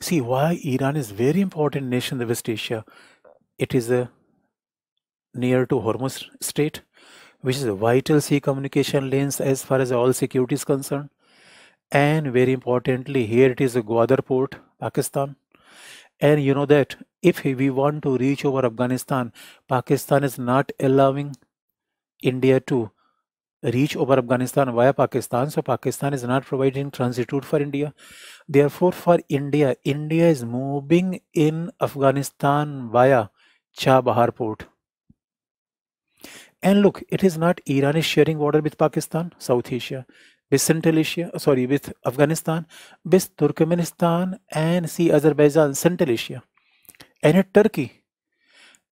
See why Iran is very important nation in the West Asia. It is a uh, near to Hormuz Strait, which is a vital sea communication lanes as far as all security is concerned. And very importantly, here it is a Gwadar port, Pakistan. And you know that if we want to reach over Afghanistan, Pakistan is not allowing India to reach over Afghanistan via Pakistan. So Pakistan is not providing transit route for India. Therefore, for India, India is moving in Afghanistan via Chabahar port. And look, it is not Iran is sharing water with Pakistan, South Asia, with Central Asia, uh, sorry, with Afghanistan, with Turkmenistan, and see Azerbaijan, Central Asia, and at Turkey.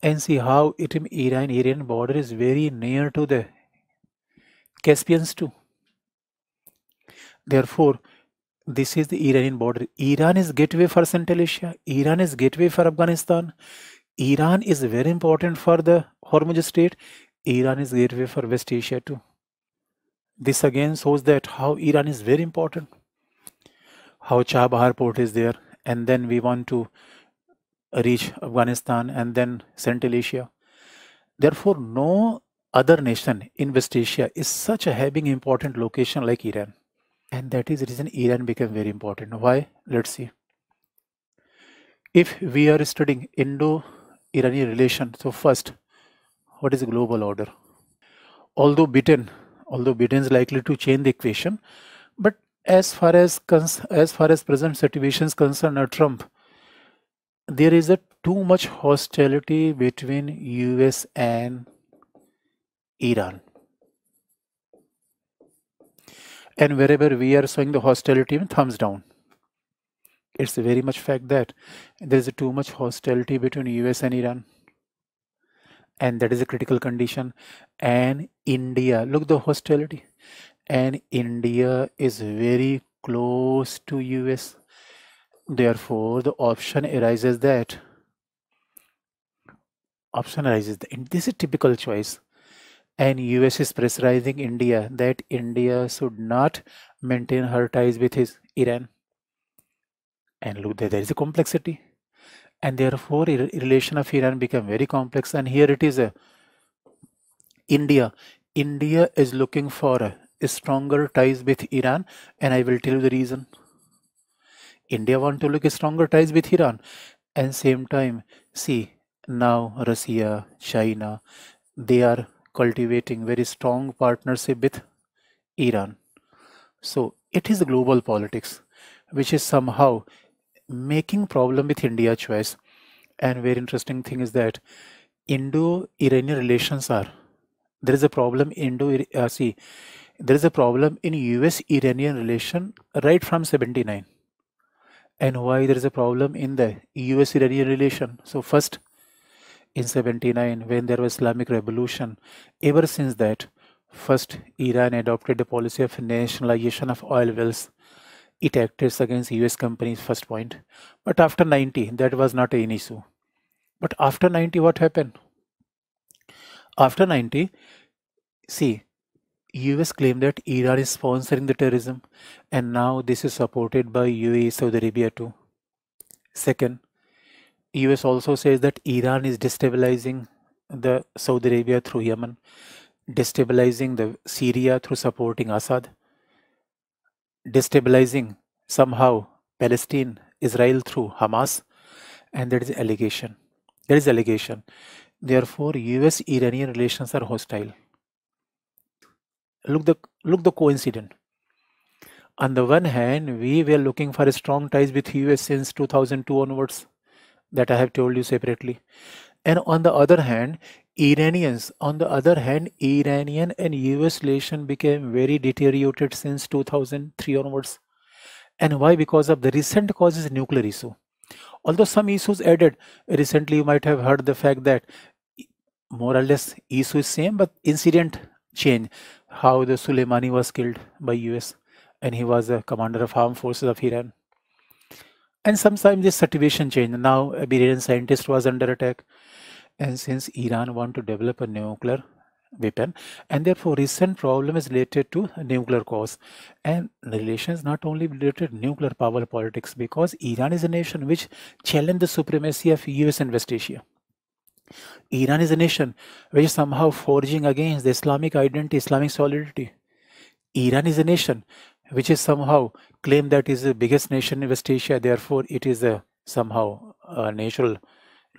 And see how it Iran Iran border is very near to the Caspians too. Therefore, this is the Iranian border. Iran is gateway for Central Asia. Iran is gateway for Afghanistan. Iran is very important for the Hormuz state. Iran is gateway for West Asia too. This again shows that how Iran is very important. How Chabahar port is there and then we want to reach Afghanistan and then Central Asia. Therefore, no other nation in West Asia is such a having important location like Iran. And that is reason Iran became very important. Why? Let's see. If we are studying Indo-Iranian relation, so first, what is global order? Although Britain, although Britain is likely to change the equation, but as far as as far as present situation is concerned, uh, Trump, there is a too much hostility between U.S. and Iran. And wherever we are showing the hostility, thumbs down. It's very much fact that there is too much hostility between US and Iran. And that is a critical condition. And India, look the hostility. And India is very close to US. Therefore, the option arises that option arises. And this is a typical choice and US is pressurizing India that India should not maintain her ties with his Iran. And look, there, there is a complexity. And therefore, relation of Iran become very complex. And here it is, uh, India. India is looking for stronger ties with Iran. And I will tell you the reason. India want to look stronger ties with Iran. And same time, see, now Russia, China, they are cultivating very strong partnership with Iran. So it is global politics, which is somehow making problem with India choice. And very interesting thing is that Indo-Iranian relations are there is a problem Indo uh, see there is a problem in U.S.-Iranian relation right from 79 and why there is a problem in the US Iranian relation. So, first, in 79 when there was Islamic revolution. Ever since that, first Iran adopted the policy of nationalization of oil wells. It acted against US companies first point. But after 90 that was not an issue. But after 90 what happened? After 90 see US claimed that Iran is sponsoring the terrorism and now this is supported by UAE Saudi Arabia too. Second, US also says that Iran is destabilizing the Saudi Arabia through Yemen, destabilizing the Syria through supporting Assad, destabilizing somehow Palestine, Israel through Hamas, and there is allegation. There is allegation. Therefore, US-Iranian relations are hostile. Look the look the coincidence. On the one hand, we were looking for strong ties with US since 2002 onwards that I have told you separately. And on the other hand, Iranians, on the other hand, Iranian and US relation became very deteriorated since 2003 onwards. And why? Because of the recent causes nuclear issue. Although some issues added, recently you might have heard the fact that more or less issue is same, but incident change. How the Soleimani was killed by US and he was the commander of armed forces of Iran. And sometimes this situation changed. Now, Iranian scientist was under attack. And since Iran want to develop a nuclear weapon, and therefore recent problem is related to nuclear cause. And relations not only related nuclear power politics, because Iran is a nation which challenged the supremacy of US and West Asia. Iran is a nation which is somehow forging against the Islamic identity, Islamic solidarity. Iran is a nation which is somehow claimed that is the biggest nation in West Asia, therefore it is a, somehow a natural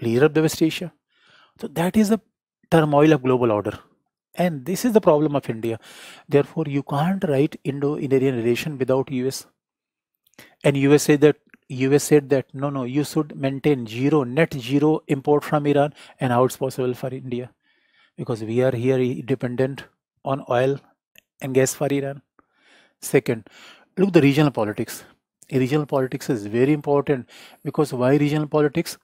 leader of the West Asia. So that is the turmoil of global order. And this is the problem of India. Therefore, you can't write Indo-Indian relation without US. And US said that US said that no, no, you should maintain zero, net zero import from Iran and how it's possible for India. Because we are here dependent on oil and gas for Iran. Second, look the regional politics. Regional politics is very important because why regional politics?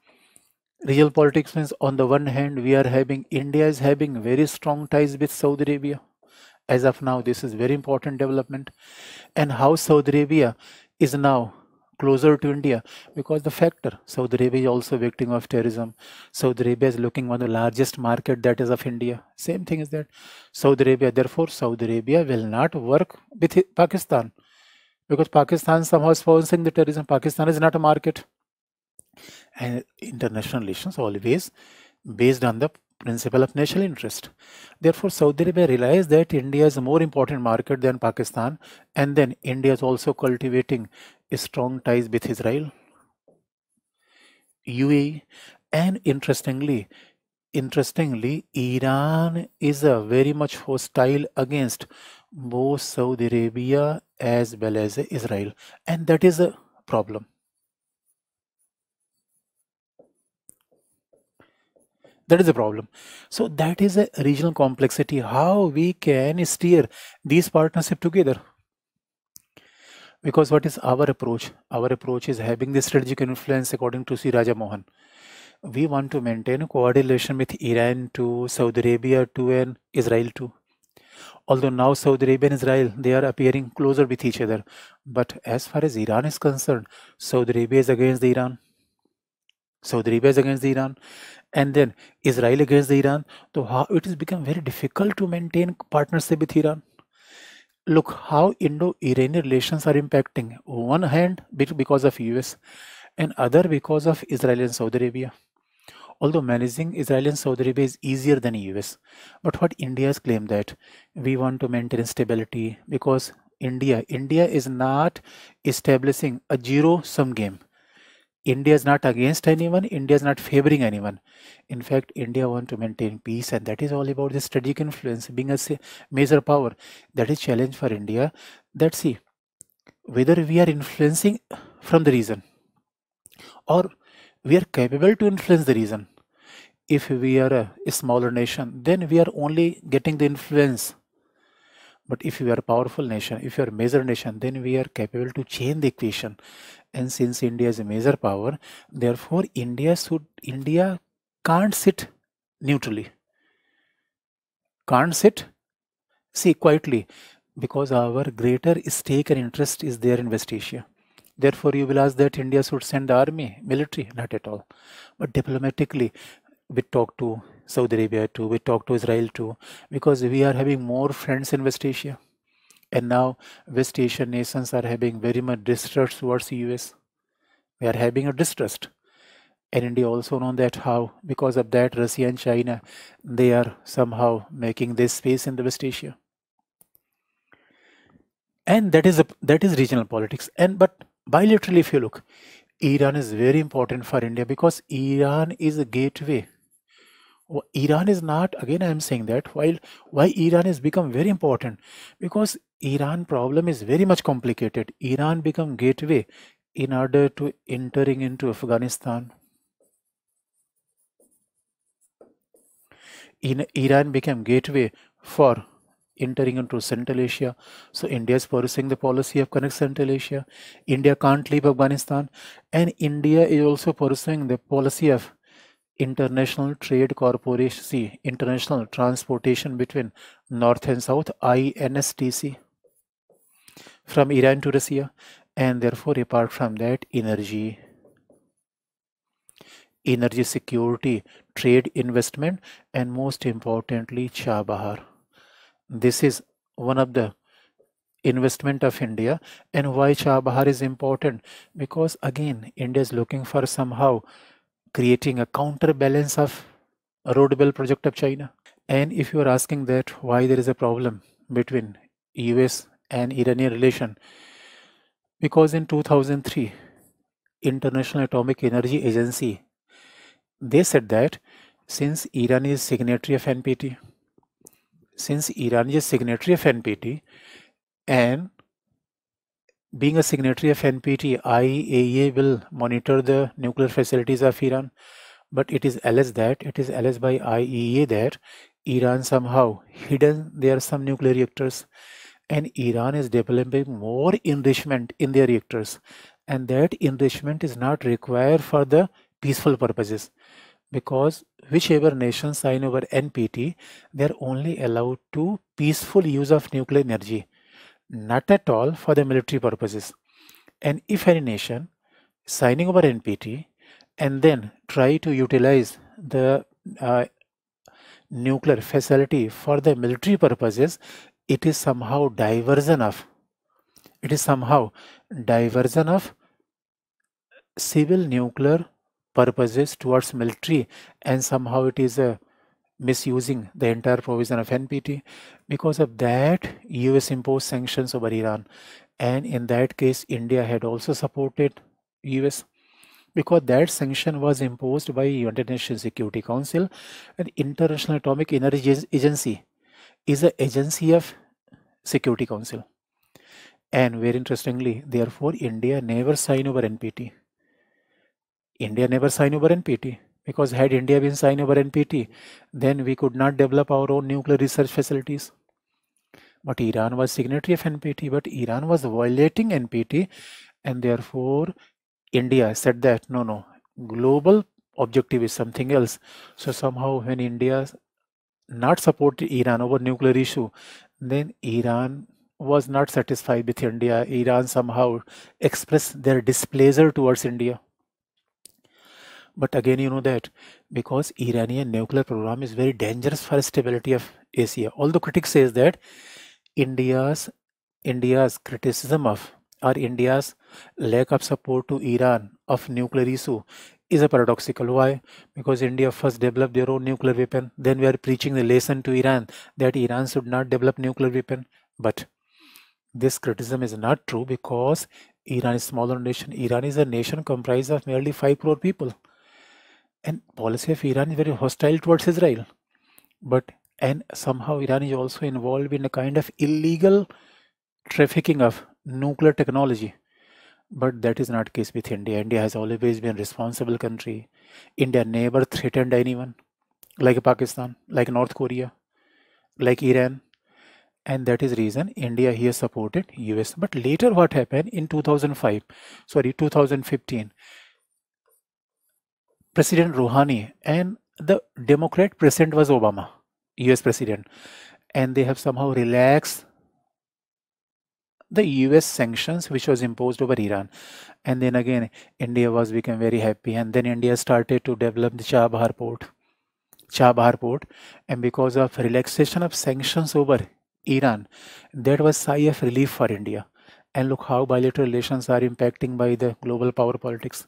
Regional politics means on the one hand we are having India is having very strong ties with Saudi Arabia. As of now, this is very important development, and how Saudi Arabia is now closer to India because the factor Saudi Arabia is also a victim of terrorism. Saudi Arabia is looking one of the largest market that is of India. Same thing is that Saudi Arabia, therefore Saudi Arabia will not work with Pakistan because Pakistan somehow is sponsoring the terrorism. Pakistan is not a market. And international relations always based on the principle of national interest. Therefore, Saudi Arabia realized that India is a more important market than Pakistan, and then India is also cultivating strong ties with Israel, UAE, and interestingly, interestingly, Iran is a very much hostile against both Saudi Arabia as well as Israel, and that is a problem. that is the problem so that is a regional complexity how we can steer these partnership together because what is our approach our approach is having the strategic influence according to sri raja mohan we want to maintain coordination with iran to saudi arabia to and israel too although now saudi arabia and israel they are appearing closer with each other but as far as iran is concerned saudi arabia is against iran saudi arabia is against iran and then Israel against the Iran. So how it has become very difficult to maintain partnership with Iran. Look how Indo-Iranian relations are impacting. One hand because of US and other because of Israel and Saudi Arabia. Although managing Israel and Saudi Arabia is easier than US. But what India has claimed that we want to maintain stability because India, India is not establishing a zero-sum game India is not against anyone. India is not favoring anyone. In fact, India want to maintain peace, and that is all about the strategic influence, being a major power. That is challenge for India. That see whether we are influencing from the reason, or we are capable to influence the reason. If we are a smaller nation, then we are only getting the influence but if you are a powerful nation, if you are a major nation, then we are capable to change the equation. And since India is a major power, therefore India should India can't sit neutrally. Can't sit, see quietly, because our greater stake and interest is there in West Asia. Therefore, you will ask that India should send army, military, not at all. But diplomatically, we talk to Saudi Arabia too, we talk to Israel too, because we are having more friends in West Asia. And now West Asian nations are having very much distrust towards the US. We are having a distrust. And India also know that how, because of that, Russia and China, they are somehow making this space in the West Asia. And that is a, that is regional politics. And but bilaterally, if you look, Iran is very important for India because Iran is a gateway Iran is not, again I am saying that, while why Iran has become very important, because Iran problem is very much complicated. Iran become gateway in order to entering into Afghanistan. In Iran became gateway for entering into Central Asia. So India is pursuing the policy of connect Central Asia. India can't leave Afghanistan. And India is also pursuing the policy of International Trade Corporation, C, International Transportation between North and South, INSTC, from Iran to Russia, and therefore, apart from that, energy, energy security, trade investment, and most importantly, Chabahar. This is one of the investment of India and why Chabahar is important because again India is looking for somehow creating a counterbalance of roadable project of China. And if you are asking that why there is a problem between US and Iranian relation, because in 2003, International Atomic Energy Agency, they said that since Iran is signatory of NPT, since Iran is signatory of NPT, and being a signatory of NPT, IAEA will monitor the nuclear facilities of Iran, but it is alleged that it is alleged by IAEA that Iran somehow hidden there are some nuclear reactors, and Iran is developing more enrichment in their reactors, and that enrichment is not required for the peaceful purposes, because whichever nation sign over NPT, they are only allowed to peaceful use of nuclear energy not at all for the military purposes. And if any nation signing over NPT and then try to utilize the uh, nuclear facility for the military purposes, it is somehow diversion of, it is somehow diversion of civil nuclear purposes towards military and somehow it is a misusing the entire provision of NPT. Because of that, US imposed sanctions over Iran. And in that case, India had also supported US because that sanction was imposed by United Nations Security Council and International Atomic Energy Agency is an agency of Security Council. And very interestingly, therefore, India never signed over NPT. India never signed over NPT because had India been signed over NPT, then we could not develop our own nuclear research facilities. But Iran was signatory of NPT, but Iran was violating NPT, and therefore India said that no, no, global objective is something else. So somehow when India not supported Iran over nuclear issue, then Iran was not satisfied with India. Iran somehow expressed their displeasure towards India. But again, you know that because Iranian nuclear program is very dangerous for stability of Asia. Although critics says that India's India's criticism of or India's lack of support to Iran of nuclear issue is a paradoxical. Why? Because India first developed their own nuclear weapon. Then we are preaching the lesson to Iran that Iran should not develop nuclear weapon. But this criticism is not true because Iran is smaller nation. Iran is a nation comprised of merely 5 crore people. And policy of Iran is very hostile towards Israel. But and somehow Iran is also involved in a kind of illegal trafficking of nuclear technology. But that is not case with India. India has always been responsible country. India never threatened anyone, like Pakistan, like North Korea, like Iran. And that is reason India here supported US. But later what happened in 2005, sorry, 2015, President Rouhani and the Democrat president was Obama, US president. And they have somehow relaxed the US sanctions which was imposed over Iran. And then again, India was become very happy. And then India started to develop the Chabahar port. Chabahar port. And because of relaxation of sanctions over Iran, that was sigh of relief for India. And look how bilateral relations are impacting by the global power politics.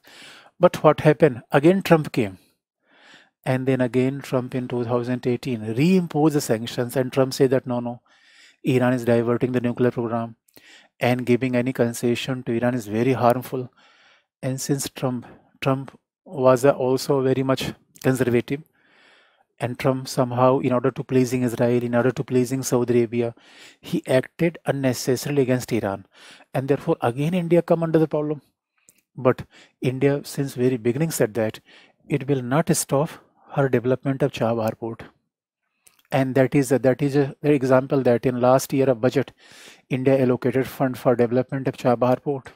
But what happened? Again, Trump came. And then again, Trump in 2018 reimposed the sanctions, and Trump said that no, no, Iran is diverting the nuclear program, and giving any concession to Iran is very harmful. And since Trump, Trump was also very much conservative, and Trump somehow, in order to pleasing Israel, in order to pleasing Saudi Arabia, he acted unnecessarily against Iran, and therefore again India come under the problem but India, since very beginning, said that it will not stop her development of Chabahar port. And that is a, that is the example that in last year of budget, India allocated fund for development of Chabahar port.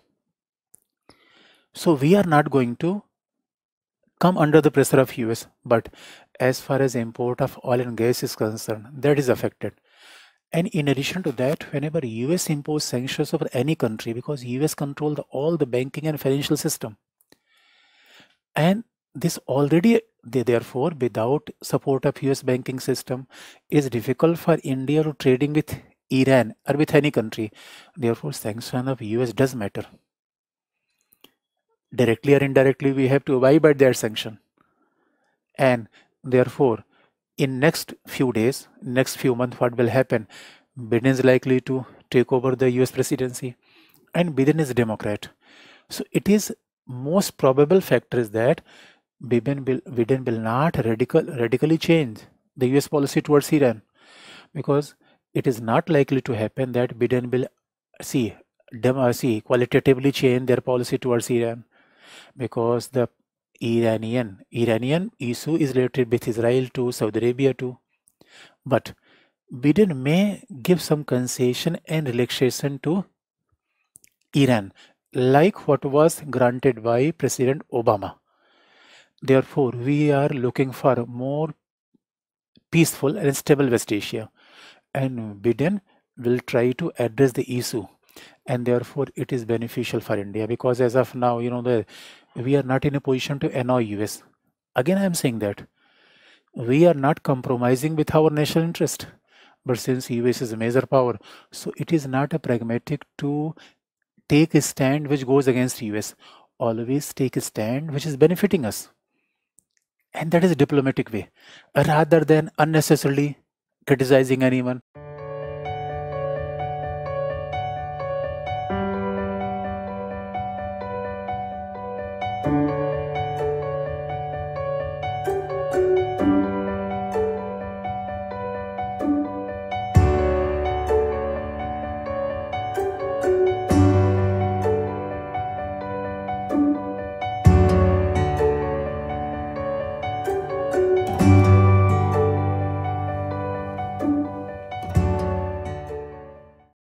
So we are not going to come under the pressure of US. But as far as import of oil and gas is concerned, that is affected. And in addition to that, whenever US imposes sanctions over any country, because US controls all the banking and financial system, and this already they, therefore without support of US banking system is difficult for India to trading with Iran or with any country. Therefore, sanction of US does matter. Directly or indirectly, we have to abide by their sanction. And therefore, in next few days next few months what will happen biden is likely to take over the us presidency and biden is a democrat so it is most probable factor is that biden will, biden will not radical, radically change the us policy towards iran because it is not likely to happen that biden will see, dem, uh, see qualitatively change their policy towards iran because the Iranian. Iranian issue is related with Israel to Saudi Arabia too. But Biden may give some concession and relaxation to Iran, like what was granted by President Obama. Therefore, we are looking for more peaceful and stable West Asia. And Biden will try to address the issue. And therefore, it is beneficial for India because as of now, you know, the we are not in a position to annoy US. Again, I am saying that we are not compromising with our national interest. But since US is a major power, so it is not a pragmatic to take a stand which goes against US. Always take a stand which is benefiting us. And that is a diplomatic way, rather than unnecessarily criticizing anyone.